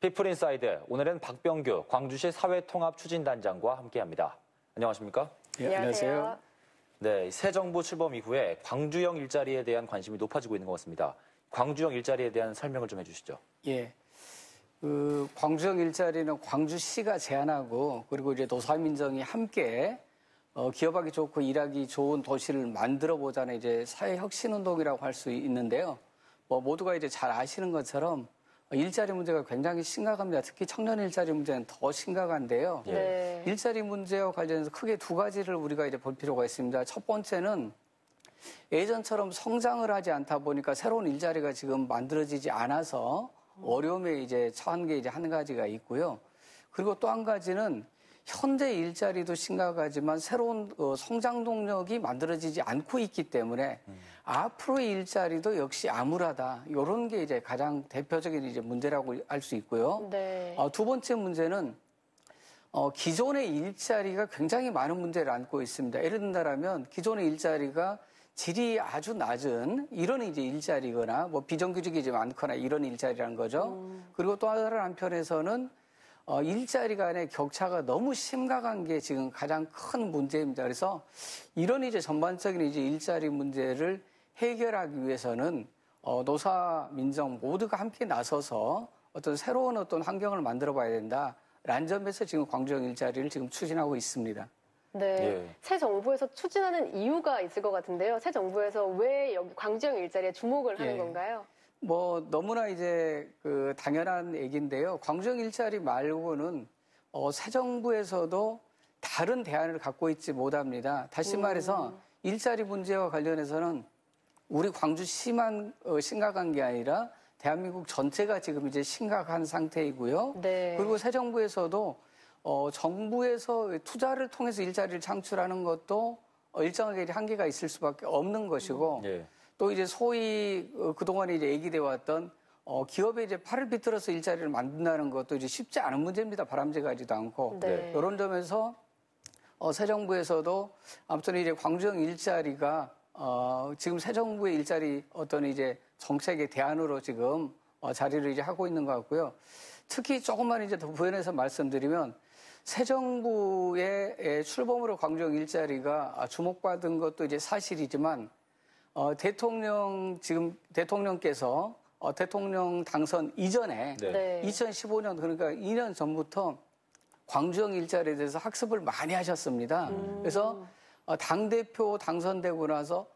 피플 인사이드 오늘은 박병규 광주시 사회통합 추진단장과 함께합니다. 안녕하십니까? 예, 안녕하세요. 네, 새 정부 출범 이후에 광주형 일자리에 대한 관심이 높아지고 있는 것 같습니다. 광주형 일자리에 대한 설명을 좀 해주시죠. 예. 그 광주형 일자리는 광주시가 제안하고 그리고 이제 도사민정이 함께 어, 기업하기 좋고 일하기 좋은 도시를 만들어 보자는 이제 사회혁신운동이라고 할 수 있는데요. 뭐 모두가 이제 잘 아시는 것처럼 일자리 문제가 굉장히 심각합니다. 특히 청년 일자리 문제는 더 심각한데요. 예. 네. 일자리 문제와 관련해서 크게 두 가지를 우리가 이제 볼 필요가 있습니다. 첫 번째는 예전처럼 성장을 하지 않다 보니까 새로운 일자리가 지금 만들어지지 않아서 어려움에 이제 처한 게 이제 한 가지가 있고요. 그리고 또 한 가지는 현대 일자리도 심각하지만 새로운 어, 성장 동력이 만들어지지 않고 있기 때문에 음. 앞으로 의 일자리도 역시 암울하다. 이런 게 이제 가장 대표적인 이제 문제라고 할 수 있고요. 네. 어, 두 번째 문제는 어, 기존의 일자리가 굉장히 많은 문제를 안고 있습니다. 예를 든다라면 기존의 일자리가 질이 아주 낮은 이런 이제 일자리거나 뭐 비정규직이 많거나 이런 일자리라는 거죠. 음. 그리고 또 다른 한편에서는 어, 일자리 간의 격차가 너무 심각한 게 지금 가장 큰 문제입니다. 그래서 이런 이제 전반적인 이제 일자리 문제를 해결하기 위해서는 어, 노사 민정 모두가 함께 나서서 어떤 새로운 어떤 환경을 만들어 봐야 된다. 란 점에서 지금 광주형 일자리를 지금 추진하고 있습니다. 네. 예. 새 정부에서 추진하는 이유가 있을 것 같은데요. 새 정부에서 왜 광주형 일자리에 주목을 하는 예. 건가요? 뭐 너무나 이제 그 당연한 얘기인데요. 광주형 일자리 말고는 어, 새 정부에서도 다른 대안을 갖고 있지 못합니다. 다시 음. 말해서 일자리 문제와 관련해서는 우리 광주 시만 어, 심각한 게 아니라 대한민국 전체가 지금 이제 심각한 상태이고요. 네. 그리고 새 정부에서도 어, 정부에서 투자를 통해서 일자리를 창출하는 것도 어, 일정하게 한계가 있을 수밖에 없는 것이고. 네. 또 이제 소위 어, 그동안에 이제 얘기돼 왔던 어, 기업에 이제 팔을 비틀어서 일자리를 만든다는 것도 이제 쉽지 않은 문제입니다. 바람직하지도 않고. 네. 이런 네. 점에서 어, 새 정부에서도 아무튼 이제 광주형 일자리가 어, 지금 새 정부의 일자리 어떤 이제 정책의 대안으로 지금 어, 자리를 이제 하고 있는 것 같고요. 특히 조금만 이제 더 부연해서 말씀드리면 새 정부의 출범으로 광주형 일자리가 주목받은 것도 이제 사실이지만 어, 대통령 지금 대통령께서 어, 대통령 당선 이전에 네. 2015년 그러니까 2년 전부터 광주형 일자리에 대해서 학습을 많이 하셨습니다. 음. 그래서 어, 당 대표 당선되고 나서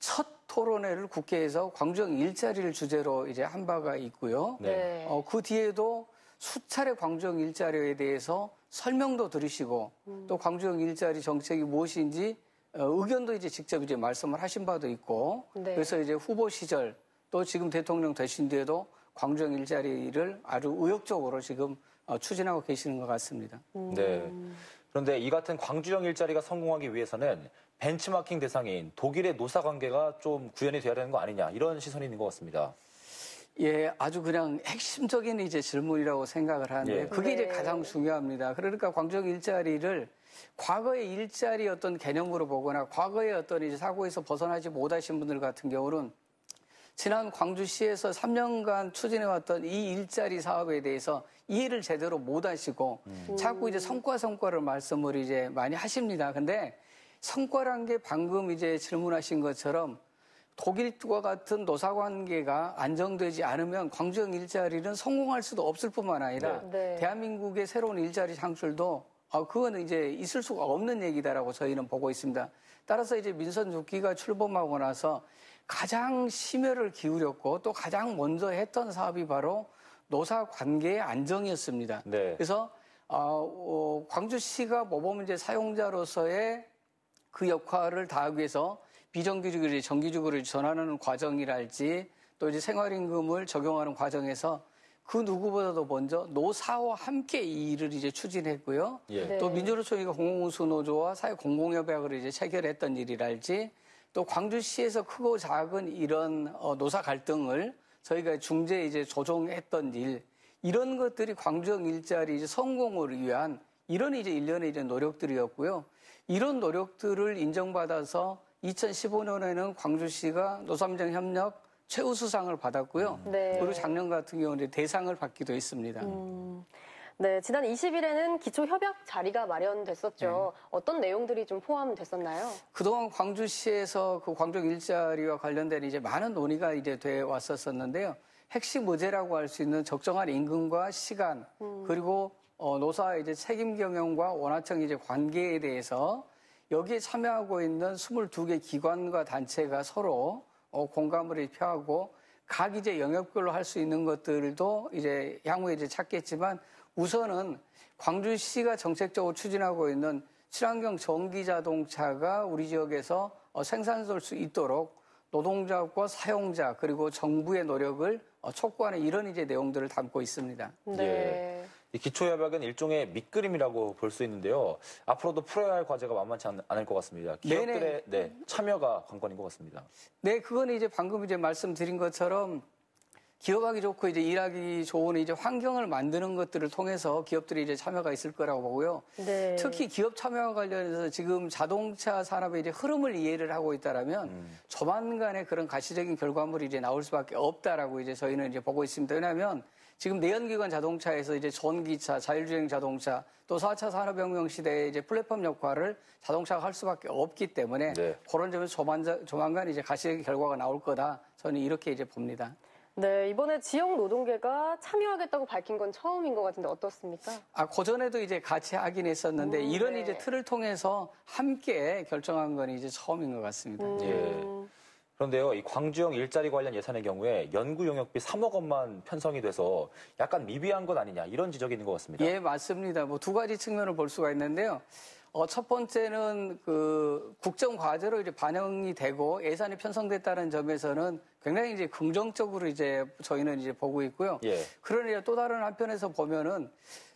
첫 토론회를 국회에서 광주형 일자리를 주제로 이제 한 바가 있고요. 네. 네. 어, 그 뒤에도 수차례 광주형 일자리에 대해서 설명도 들으시고 음. 또 광주형 일자리 정책이 무엇인지 어, 의견도 이제 직접 이제 말씀을 하신 바도 있고 네. 그래서 이제 후보 시절 또 지금 대통령 되신 뒤에도 광주형 일자리를 아주 의욕적으로 지금 어, 추진하고 계시는 것 같습니다. 음. 네. 그런데 이 같은 광주형 일자리가 성공하기 위해서는 벤치마킹 대상인 독일의 노사 관계가 좀 구현이 되어야 되는 거 아니냐 이런 시선이 있는 것 같습니다. 예, 아주 그냥 핵심적인 이제 질문이라고 생각을 하는데 예. 그게 이제 네. 가장 중요합니다. 그러니까 광종 일자리를 과거의 일자리 어떤 개념으로 보거나 과거의 어떤 이제 사고에서 벗어나지 못하신 분들 같은 경우는 지난 광주시에서 3년간 추진해왔던 이 일자리 사업에 대해서 이해를 제대로 못하시고 음. 자꾸 이제 성과 성과를 말씀을 이제 많이 하십니다. 근데 성과란 게 방금 이제 질문하신 것처럼 독일과 같은 노사 관계가 안정되지 않으면 광주형 일자리는 성공할 수도 없을 뿐만 아니라 네. 네. 대한민국의 새로운 일자리 창출도 아, 그거는 이제 있을 수가 없는 얘기다라고 저희는 보고 있습니다. 따라서 이제 민선 조기가 출범하고 나서 가장 심혈을 기울였고 또 가장 먼저 했던 사업이 바로 노사 관계의 안정이었습니다. 네. 그래서 어, 어, 광주시가 모범 면 이제 사용자로서의 그 역할을 다하기 위해서 비정규직을 정규직으로 전환하는 과정이랄지 또 이제 생활임금을 적용하는 과정에서 그 누구보다도 먼저 노사와 함께 이 일을 이제 추진했고요. 예. 네. 또 민주노총이가 공공운수노조와 사회공공협약을 이제 체결했던 일이랄지 또 광주시에서 크고 작은 이런 어, 노사 갈등을 저희가 중재 이제 조정했던 일 이런 것들이 광주형 일자리 이제 성공을 위한 이런 이제 일련의 이제 노력들이었고요. 이런 노력들을 인정받아서 2015년에는 광주시가 노삼정 협력 최우수상을 받았고요. 네. 그리고 작년 같은 경우는 대상을 받기도 했습니다. 음. 네, 지난 20일에는 기초협약 자리가 마련됐었죠. 네. 어떤 내용들이 좀 포함됐었나요? 그동안 광주시에서 그 광주 일자리와 관련된 이제 많은 논의가 이제 돼 왔었었는데요. 핵심 의제라고 할 수 있는 적정한 임금과 시간, 음. 그리고 어, 노사 이제 책임 경영과 원화청 이제 관계에 대해서 여기에 참여하고 있는 22개 기관과 단체가 서로 어, 공감을 입혀하고 각 이제 영역별로 할 수 있는 것들도 이제 향후에 이제 찾겠지만 우선은 광주시가 정책적으로 추진하고 있는 친환경 전기 자동차가 우리 지역에서 어, 생산될 수 있도록 노동자와 사용자 그리고 정부의 노력을 어, 촉구하는 이런 이제 내용들을 담고 있습니다. 네. 예. 기초협약은 일종의 밑그림이라고 볼 수 있는데요. 앞으로도 풀어야 할 과제가 만만치 않을 것 같습니다. 기업들의 네, 참여가 관건인 것 같습니다. 네, 그거는 이제 방금 이제 말씀드린 것처럼 기업하기 좋고 이제 일하기 좋은 이제 환경을 만드는 것들을 통해서 기업들이 이제 참여가 있을 거라고 보고요. 네. 특히 기업 참여와 관련해서 지금 자동차 산업의 이제 흐름을 이해를 하고 있다라면 음. 조만간에 그런 가시적인 결과물이 이제 나올 수밖에 없다라고 이제 저희는 이제 보고 있습니다. 왜냐하면 지금 내연기관 자동차에서 이제 전기차, 자율주행 자동차, 또 4차 산업혁명 시대에 이제 플랫폼 역할을 자동차가 할 수밖에 없기 때문에 네. 그런 점에서 조만간, 조만간 이제 가시의 결과가 나올 거다. 저는 이렇게 이제 봅니다. 네, 이번에 지역 노동계가 참여하겠다고 밝힌 건 처음인 것 같은데 어떻습니까? 아, 그전에도 이제 같이 하긴 했었는데 음, 이런 네. 이제 틀을 통해서 함께 결정한 건 이제 처음인 것 같습니다. 음. 예. 그런데요, 이 광주형 일자리 관련 예산의 경우에 연구 용역비 3억 원만 편성이 돼서 약간 미비한 것 아니냐 이런 지적이 있는 것 같습니다. 예, 맞습니다. 뭐 두 가지 측면을 볼 수가 있는데요. 어, 첫 번째는 그 국정 과제로 이제 반영이 되고 예산이 편성됐다는 점에서는 굉장히 이제 긍정적으로 이제 저희는 이제 보고 있고요. 예. 그러나 그러니까 또 다른 한편에서 보면은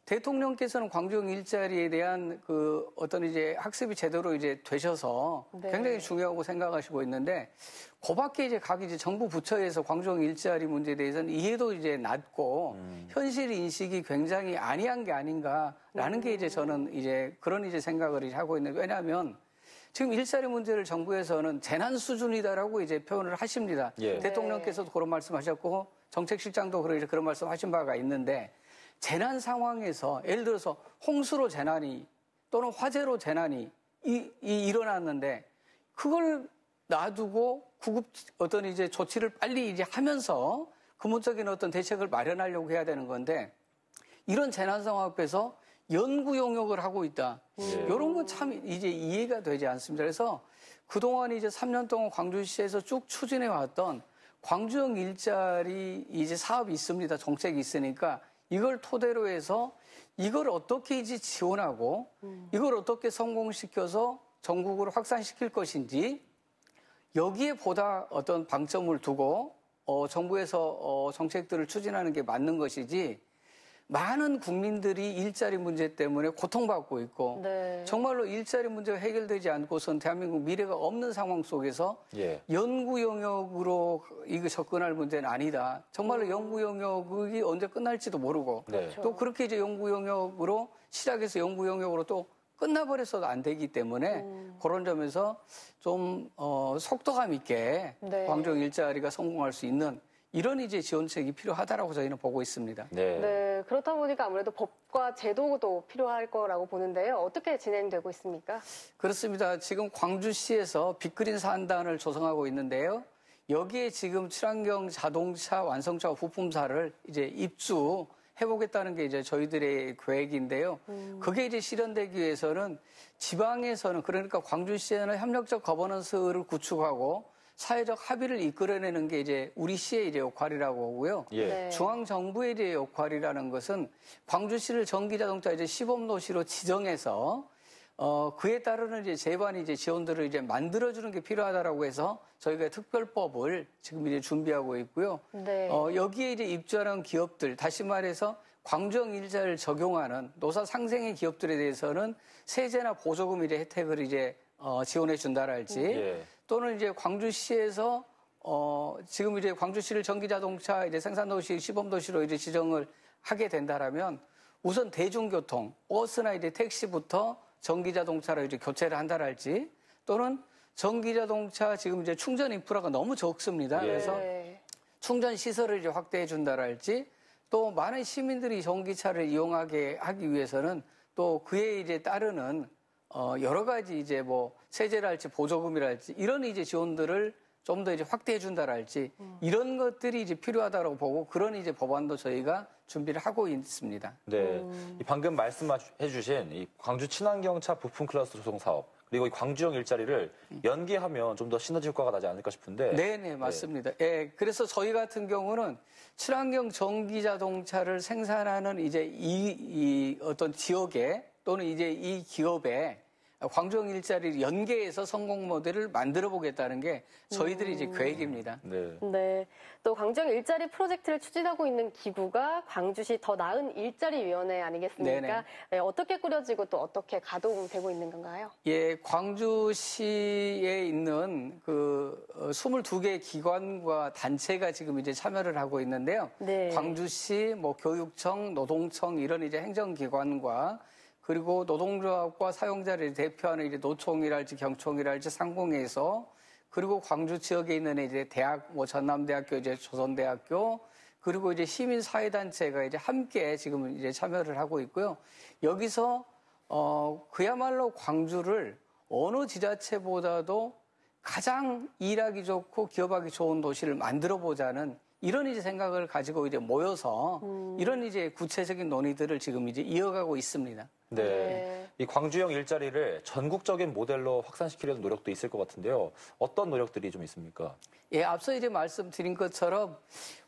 대통령께서는 광주형 일자리에 대한 그 어떤 이제 학습이 제대로 이제 되셔서 네. 굉장히 중요하고 생각하시고 있는데 그 밖에 이제 각 이제 정부 부처에서 광주형 일자리 문제에 대해서는 이해도 이제 낮고 음. 현실 인식이 굉장히 아니한 게 아닌가라는 음. 게 이제 네. 저는 이제 그런 이제 생각을 이제 하고 있는 데 왜냐하면 지금 일자리 문제를 정부에서는 재난 수준이다라고 이제 표현을 하십니다. 예. 대통령께서도 그런 말씀하셨고 정책실장도 그런 말씀하신 바가 있는데 재난 상황에서 예를 들어서 홍수로 재난이 또는 화재로 재난이 이, 이 일어났는데 그걸 놔두고 구급 어떤 이제 조치를 빨리 이제 하면서 근본적인 어떤 대책을 마련하려고 해야 되는 건데 이런 재난 상황 앞에서 연구 용역을 하고 있다. 네. 예. 이런 건 참 이제 이해가 되지 않습니다. 그래서 그동안 이제 3년 동안 광주시에서 쭉 추진해 왔던 광주형 일자리 이제 사업이 있습니다. 정책이 있으니까 이걸 토대로 해서 이걸 어떻게 이제 지원하고 음. 이걸 어떻게 성공시켜서 전국으로 확산시킬 것인지 여기에 보다 어떤 방점을 두고 어, 정부에서 어, 정책들을 추진하는 게 맞는 것이지 많은 국민들이 일자리 문제 때문에 고통받고 있고 네. 정말로 일자리 문제가 해결되지 않고선 대한민국 미래가 없는 상황 속에서 예. 연구 영역으로 이거 접근할 문제는 아니다. 정말로 음. 연구 영역이 언제 끝날지도 모르고 네. 그렇죠. 또 그렇게 이제 연구 영역으로 시작해서 연구 영역으로 또 끝나버려서도 안 되기 때문에 음. 그런 점에서 좀 어, 속도감 있게 네. 광종 일자리가 성공할 수 있는 이런 이제 지원책이 필요하다라고 저희는 보고 있습니다. 네. 네. 그렇다 보니까 아무래도 법과 제도도 필요할 거라고 보는데요. 어떻게 진행되고 있습니까? 그렇습니다. 지금 광주시에서 빅그린 산단을 조성하고 있는데요. 여기에 지금 친환경 자동차 완성차 부품사를 이제 입주 해보겠다는 게 이제 저희들의 계획인데요. 음. 그게 이제 실현되기 위해서는 지방에서는 그러니까 광주시에는 협력적 거버넌스를 구축하고 사회적 합의를 이끌어내는 게 이제 우리 시의 이제 역할이라고 하고요. 예. 네. 중앙 정부의 이제 역할이라는 것은 광주시를 전기 자동차 이제 시범 도시로 지정해서 어 그에 따르는 이제 재반 이제 지원들을 이제 만들어 주는 게 필요하다라고 해서 저희가 특별법을 지금 이제 준비하고 있고요. 네. 어 여기에 이제 입주하는 기업들 다시 말해서 광정 일자를 적용하는 노사 상생의 기업들에 대해서는 세제나 보조금 이제 혜택을 이제 어, 지원해 준다랄지 예. 또는 이제 광주시에서 어, 지금 이제 광주시를 전기자동차 이제 생산도시 시범도시로 이제 지정을 하게 된다라면 우선 대중교통, 버스나 이제 택시부터 전기자동차로 이제 교체를 한다랄지 또는 전기자동차 지금 이제 충전 인프라가 너무 적습니다. 예. 그래서 네. 충전 시설을 이제 확대해 준다랄지 또 많은 시민들이 전기차를 이용하게 하기 위해서는 또 그에 이제 따르는 어, 여러 가지 이제 뭐 세제랄지 보조금이랄지 이런 이제 지원들을 좀 더 이제 확대해 준다랄지 음. 이런 것들이 이제 필요하다고 보고 그런 이제 법안도 저희가 준비를 하고 있습니다. 네. 음. 이 방금 말씀해 주신 이 광주 친환경차 부품 클러스터 조성 사업 그리고 이 광주형 일자리를 음. 연계하면 좀 더 시너지 효과가 나지 않을까 싶은데. 네네, 네, 맞습니다. 네. 예, 그래서 저희 같은 경우는 친환경 전기 자동차를 생산하는 이제 이, 이 어떤 지역에 또는 이제 이 기업에 광종 일자리 연계해서 성공 모델을 만들어 보겠다는 게 저희들이 음. 이제 계획입니다. 네. 네. 또 광종 일자리 프로젝트를 추진하고 있는 기구가 광주시 더 나은 일자리 위원회 아니겠습니까? 네, 어떻게 꾸려지고 또 어떻게 가동되고 있는 건가요? 예, 광주시에 있는 그 22개 어, 기관과 단체가 지금 이제 참여를 하고 있는데요. 네. 광주시 뭐 교육청, 노동청 이런 이제 행정기관과 그리고 노동조합과 사용자를 대표하는 이제 노총이랄지 경총이랄지 상공에서 회 그리고 광주 지역에 있는 이제 대학, 뭐 전남대학교, 이제 조선대학교, 그리고 이제 시민사회단체가 이제 함께 지금 이제 참여를 하고 있고요. 여기서, 어, 그야말로 광주를 어느 지자체보다도 가장 일하기 좋고 기업하기 좋은 도시를 만들어 보자는 이런 이제 생각을 가지고 이제 모여서 음. 이런 이제 구체적인 논의들을 지금 이제 이어가고 있습니다. 네. 네. 이 광주형 일자리를 전국적인 모델로 확산시키려는 노력도 있을 것 같은데요. 어떤 노력들이 좀 있습니까? 예, 앞서 이제 말씀드린 것처럼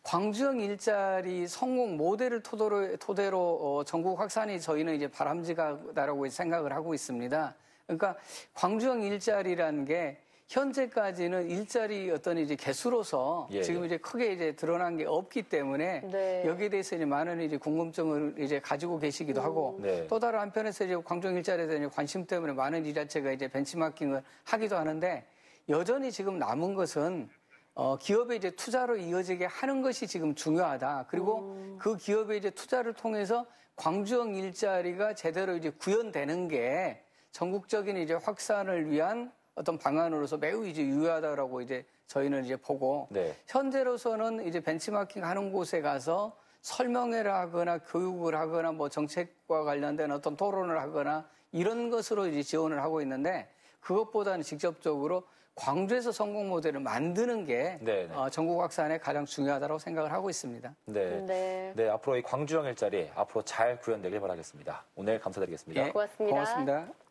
광주형 일자리 성공 모델을 토대로, 토대로 어, 전국 확산이 저희는 이제 바람직하다라고 생각을 하고 있습니다. 그러니까 광주형 일자리라는 게 현재까지는 일자리 어떤 이제 개수로서 예, 지금 예. 이제 크게 이제 드러난 게 없기 때문에 네. 여기에 대해서 이제 많은 이제 궁금증을 이제 가지고 계시기도 음. 하고 네. 또 다른 한편에서 이제 광종 일자리에 대한 관심 때문에 많은 일자체가 이제 벤치마킹을 하기도 하는데 여전히 지금 남은 것은 어, 기업의 이제 투자로 이어지게 하는 것이 지금 중요하다. 그리고 음. 그기업의 이제 투자를 통해서 광주형 일자리가 제대로 이제 구현되는 게 전국적인 이제 확산을 위한 어떤 방안으로서 매우 이제 유효하다라고 이제 저희는 이제 보고 네. 현재로서는 이제 벤치마킹 하는 곳에 가서 설명회를 하거나 교육을 하거나 뭐 정책과 관련된 어떤 토론을 하거나 이런 것으로 이제 지원을 하고 있는데 그것보다는 직접적으로 광주에서 성공 모델을 만드는 게 네, 네. 어, 전국 확산에 가장 중요하다고 생각을 하고 있습니다. 네. 네. 네. 앞으로 이 광주형 일자리 앞으로 잘 구현되길 바라겠습니다. 오늘 감사드리겠습니다. 네. 고맙습니다. 고맙습니다.